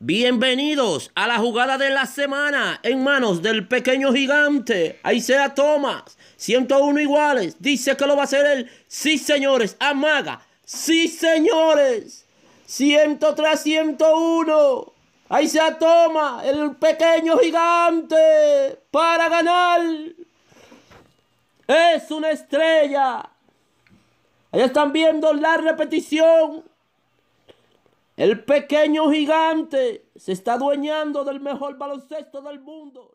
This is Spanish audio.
Bienvenidos a la jugada de la semana en manos del pequeño gigante. Ahí sea Thomas. 101 iguales. Dice que lo va a hacer él. Sí, señores. Amaga. Sí, señores. 103, 101. Ahí sea Thomas. El pequeño gigante. Para ganar. Es una estrella. Allá están viendo la repetición. El pequeño gigante se está adueñando del mejor baloncesto del mundo.